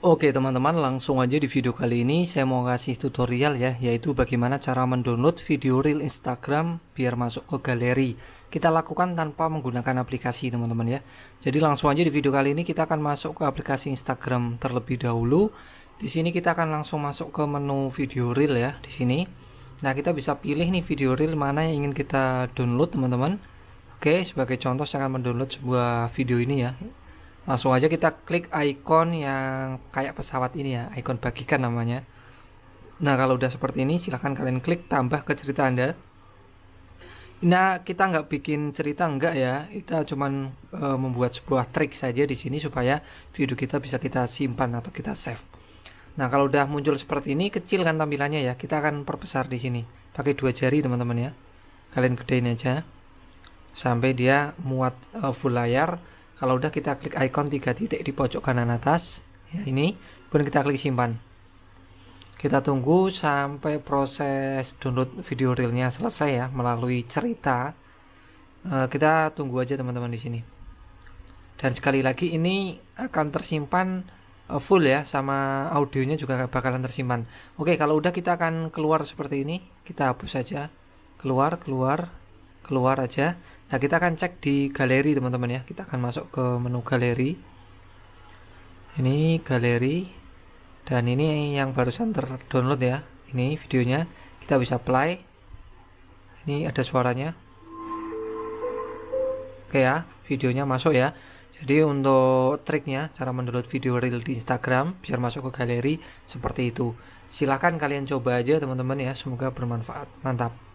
Oke teman-teman langsung aja di video kali ini saya mau kasih tutorial ya yaitu bagaimana cara mendownload video reel Instagram biar masuk ke galeri kita lakukan tanpa menggunakan aplikasi teman-teman ya jadi langsung aja di video kali ini kita akan masuk ke aplikasi Instagram terlebih dahulu di sini kita akan langsung masuk ke menu video reel ya di sini nah kita bisa pilih nih video reel mana yang ingin kita download teman-teman Oke sebagai contoh saya akan mendownload sebuah video ini ya langsung aja kita klik icon yang kayak pesawat ini ya icon bagikan namanya nah kalau udah seperti ini silahkan kalian klik tambah ke cerita anda nah kita nggak bikin cerita enggak ya kita cuman e, membuat sebuah trik saja di sini supaya video kita bisa kita simpan atau kita save nah kalau udah muncul seperti ini kecil kan tampilannya ya kita akan perbesar di sini pakai dua jari teman-teman ya kalian gedein aja sampai dia muat e, full layar kalau udah kita klik icon tiga titik di pojok kanan atas, ya ini, kemudian kita klik simpan. Kita tunggu sampai proses download video realnya selesai ya melalui cerita. Eh, kita tunggu aja teman-teman di sini. Dan sekali lagi ini akan tersimpan eh, full ya sama audionya juga bakalan tersimpan. Oke, kalau udah kita akan keluar seperti ini, kita hapus saja. Keluar, keluar, keluar aja. Nah, kita akan cek di galeri, teman-teman ya. Kita akan masuk ke menu galeri. Ini galeri dan ini yang barusan terdownload ya. Ini videonya. Kita bisa play. Ini ada suaranya. Oke ya, videonya masuk ya. Jadi untuk triknya, cara mendownload video real di Instagram biar masuk ke galeri seperti itu. Silahkan kalian coba aja teman-teman ya, semoga bermanfaat. Mantap.